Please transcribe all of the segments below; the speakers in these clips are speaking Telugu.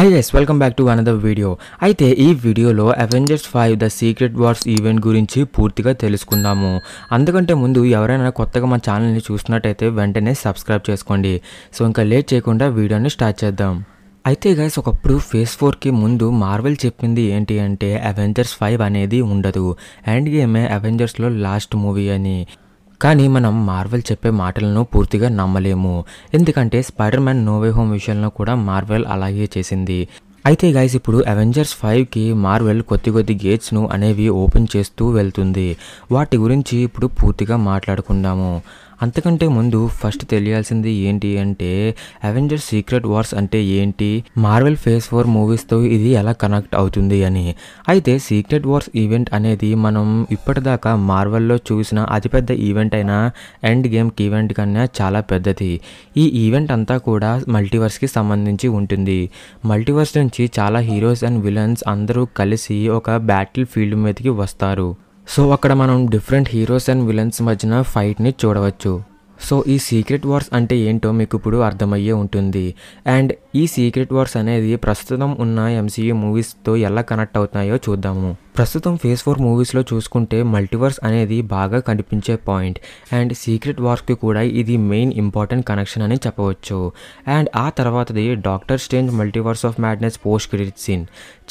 high guys welcome back to another video అయితే ఈ వీడియోలో Avengers five the Secret Wars event గురించి పూర్తిగా తెలుసుకుందాము అందుకంటే ముందు ఎవరైనా కొత్తగా మా ఛానల్ని చూసినట్టయితే వెంటనే సబ్స్క్రైబ్ చేసుకోండి సో ఇంకా లేట్ చేయకుండా వీడియోని స్టార్ట్ చేద్దాం అయితే గైస్ ఒకప్పుడు ఫేస్ ఫోర్కి ముందు మార్వెల్ చెప్పింది ఏంటి అంటే అవెంజర్స్ ఫైవ్ అనేది ఉండదు అండ్ గేమే అవెంజర్స్లో లాస్ట్ మూవీ అని కానీ మనం మార్వెల్ చెప్పే మాటలను పూర్తిగా నమ్మలేము ఎందుకంటే స్పైడర్ మ్యాన్ నోవే హోమ్ విషయంలో కూడా మార్వెల్ అలాగే చేసింది అయితే గైస్ ఇప్పుడు అవెంజర్స్ ఫైవ్కి మార్వెల్ కొద్ది కొద్ది గేట్స్ను అనేవి ఓపెన్ చేస్తూ వెళ్తుంది వాటి గురించి ఇప్పుడు పూర్తిగా మాట్లాడుకుందాము అంతకంటే ముందు ఫస్ట్ తెలియాల్సింది ఏంటి అంటే అవెంజర్ సీక్రెట్ వార్స్ అంటే ఏంటి మార్వెల్ ఫేస్ ఫోర్ మూవీస్తో ఇది ఎలా కనెక్ట్ అవుతుంది అని అయితే సీక్రెట్ వార్స్ ఈవెంట్ అనేది మనం ఇప్పటిదాకా మార్వెల్లో చూసిన అతిపెద్ద ఈవెంట్ అయిన ఎండ్ గేమ్ ఈవెంట్ కన్నా చాలా పెద్దది ఈ ఈవెంట్ అంతా కూడా మల్టీవర్స్కి సంబంధించి ఉంటుంది మల్టీవర్స్ నుంచి చాలా హీరోస్ అండ్ విలన్స్ అందరూ కలిసి ఒక బ్యాటిల్ ఫీల్డ్ మీదకి వస్తారు సో అక్కడ మనం డిఫరెంట్ హీరోస్ అండ్ విలన్స్ మధ్యన ఫైట్ని చూడవచ్చు సో ఈ సీక్రెట్ వార్స్ అంటే ఏంటో మీకు ఇప్పుడు అర్థమయ్యే ఉంటుంది అండ్ ఈ సీక్రెట్ వార్స్ అనేది ప్రస్తుతం ఉన్న ఎంసీయూ మూవీస్తో ఎలా కనెక్ట్ అవుతున్నాయో చూద్దాము ప్రస్తుతం ఫేజ్ ఫోర్ మూవీస్లో చూసుకుంటే మల్టీవర్స్ అనేది బాగా కనిపించే పాయింట్ అండ్ సీక్రెట్ వార్స్కి కూడా ఇది మెయిన్ ఇంపార్టెంట్ కనెక్షన్ అని చెప్పవచ్చు అండ్ ఆ తర్వాతది Doctor Strange Multiverse of Madness post credit scene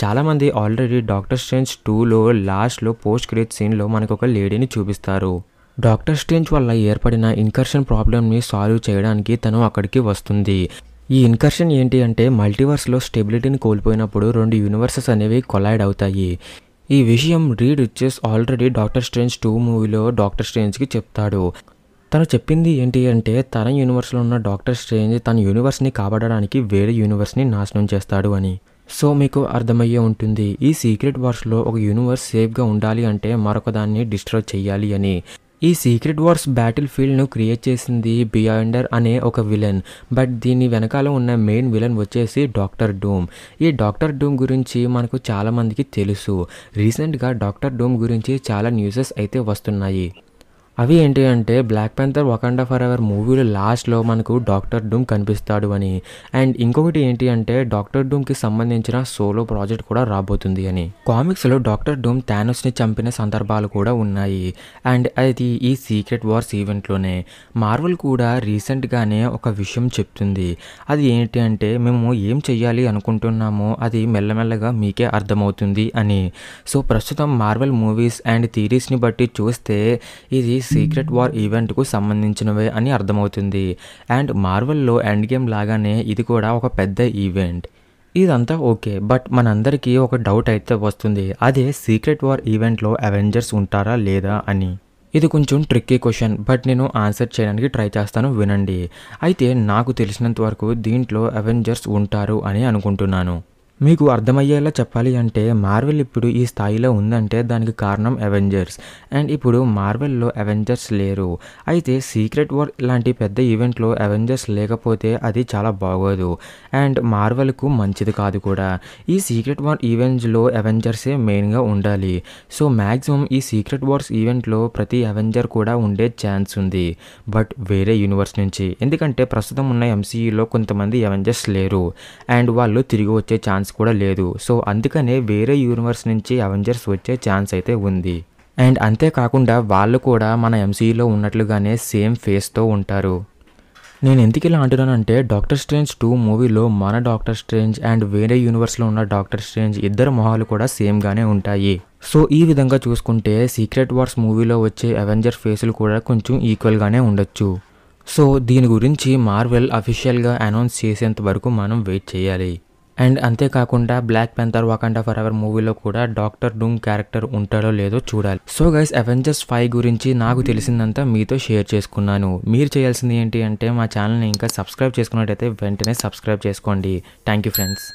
చాలామంది ఆల్రెడీ డాక్టర్ స్ట్రేంజ్ టూలో లాస్ట్లో పోస్ట్ క్రెడిట్ సీన్లో మనకు ఒక లేడీని చూపిస్తారు డాక్టర్ స్టేంజ్ వల్ల ఏర్పడిన ఇన్కర్షన్ ప్రాబ్లమ్ని సాల్వ్ చేయడానికి తను అక్కడికి వస్తుంది ఈ ఇన్కర్షన్ ఏంటి అంటే మల్టీవర్స్లో స్టెబిలిటీని కోల్పోయినప్పుడు రెండు యూనివర్సెస్ అనేవి కొలైడ్ అవుతాయి ఈ విషయం రీడ్ ఇచ్చేస్ ఆల్రెడీ డాక్టర్ స్ట్రేంజ్ టూ మూవీలో డాక్టర్ స్ట్రేంజ్కి చెప్తాడు తను చెప్పింది ఏంటి అంటే తన యూనివర్స్లో ఉన్న డాక్టర్ స్ట్రేంజ్ తన యూనివర్స్ని కాపాడడానికి వేరే యూనివర్స్ని నాశనం చేస్తాడు అని సో మీకు అర్థమయ్యే ఉంటుంది ఈ సీక్రెట్ వార్స్లో ఒక యూనివర్స్ సేఫ్గా ఉండాలి అంటే మరొక దాన్ని డిస్ట్రాయ్ చేయాలి అని ఈ సీక్రెట్ వార్స్ బ్యాటిల్ ఫీల్డ్ను క్రియేట్ చేసింది బియాండర్ అనే ఒక విలన్ బట్ దీని వెనకాల ఉన్న మెయిన్ విలన్ వచ్చేసి డాక్టర్ డూమ్ ఈ డాక్టర్ డూమ్ గురించి మనకు చాలామందికి తెలుసు రీసెంట్గా డాక్టర్ డూమ్ గురించి చాలా న్యూసెస్ అయితే వస్తున్నాయి అవి ఏంటి అంటే బ్లాక్ ప్యాంథర్ వకండా ఫర్ ఎవర్ మూవీలో లాస్ట్లో మనకు డాక్టర్ డూమ్ కనిపిస్తాడు అని అండ్ ఇంకొకటి ఏంటి అంటే డాక్టర్ డూమ్కి సంబంధించిన సోలో ప్రాజెక్ట్ కూడా రాబోతుంది అని కామిక్స్లో డాక్టర్ డూమ్ థానోస్ని చంపిన సందర్భాలు కూడా ఉన్నాయి అండ్ అది ఈ సీక్రెట్ వార్స్ ఈవెంట్లోనే మార్వల్ కూడా రీసెంట్గానే ఒక విషయం చెప్తుంది అది ఏంటి అంటే మేము ఏం చెయ్యాలి అనుకుంటున్నామో అది మెల్లమెల్లగా మీకే అర్థమవుతుంది అని సో ప్రస్తుతం మార్వల్ మూవీస్ అండ్ థీరీస్ని బట్టి చూస్తే ఇది సీక్రెట్ వార్ ఈవెంట్కు సంబంధించినవే అని అర్థమవుతుంది అండ్ మార్వెల్లో ఎండ్ గేమ్ లాగానే ఇది కూడా ఒక పెద్ద ఈవెంట్ ఇదంతా ఓకే బట్ మనందరికీ ఒక డౌట్ అయితే వస్తుంది అదే సీక్రెట్ వార్ ఈవెంట్లో అవెంజర్స్ ఉంటారా లేదా అని ఇది కొంచెం ట్రిక్కీ క్వశ్చన్ బట్ నేను ఆన్సర్ చేయడానికి ట్రై చేస్తాను వినండి అయితే నాకు తెలిసినంత వరకు దీంట్లో అవెంజర్స్ ఉంటారు అని అనుకుంటున్నాను మీకు అర్థమయ్యేలా చెప్పాలి అంటే మార్వెల్ ఇప్పుడు ఈ స్థాయిలో ఉందంటే దానికి కారణం అవెంజర్స్ అండ్ ఇప్పుడు మార్వెల్లో అవెంజర్స్ లేరు అయితే సీక్రెట్ వార్ లాంటి పెద్ద ఈవెంట్లో అవెంజర్స్ లేకపోతే అది చాలా బాగోదు అండ్ మార్వెల్కు మంచిది కాదు కూడా ఈ సీక్రెట్ వార్ ఈవెంట్స్లో అవెంజర్సే మెయిన్గా ఉండాలి సో మ్యాక్సిమం ఈ సీక్రెట్ వార్స్ ఈవెంట్లో ప్రతి అవెంజర్ కూడా ఉండే ఛాన్స్ ఉంది బట్ వేరే యూనివర్స్ నుంచి ఎందుకంటే ప్రస్తుతం ఉన్న ఎంసీఈలో కొంతమంది అవెంజర్స్ లేరు అండ్ వాళ్ళు తిరిగి వచ్చే ఛాన్స్ ఛాన్స్ కూడా లేదు సో అందుకనే వేరే యూనివర్స్ నుంచి అవెంజర్స్ వచ్చే ఛాన్స్ అయితే ఉంది అండ్ అంతేకాకుండా వాళ్ళు కూడా మన ఎంసీఈలో ఉన్నట్లుగానే సేమ్ ఫేస్తో ఉంటారు నేను ఎందుకు ఇలా అంటున్నానంటే డాక్టర్ స్ట్రేంజ్ టూ మూవీలో మన డాక్టర్ స్ట్రేంజ్ అండ్ వేరే యూనివర్స్లో ఉన్న డాక్టర్ స్ట్రేంజ్ ఇద్దరు మొహాలు కూడా సేమ్గానే ఉంటాయి సో ఈ విధంగా చూసుకుంటే సీక్రెట్ వార్స్ మూవీలో వచ్చే అవెంజర్ ఫేసులు కూడా కొంచెం ఈక్వల్గానే ఉండొచ్చు సో దీని గురించి మార్వెల్ అఫీషియల్గా అనౌన్స్ చేసేంత వరకు మనం వెయిట్ చేయాలి అండ్ అంతేకాకుండా బ్లాక్ పెంతర్ వాకండా ఫర్ ఎవర్ మూవీలో కూడా డాక్టర్ డూమ్ క్యారెక్టర్ ఉంటాడో లేదో చూడాలి సో గైస్ అవెంజర్స్ ఫైవ్ గురించి నాకు తెలిసిందంతా మీతో షేర్ చేసుకున్నాను మీరు చేయాల్సింది ఏంటి అంటే మా ఛానల్ని ఇంకా సబ్స్క్రైబ్ చేసుకున్నట్టయితే వెంటనే సబ్స్క్రైబ్ చేసుకోండి థ్యాంక్ యూ ఫ్రెండ్స్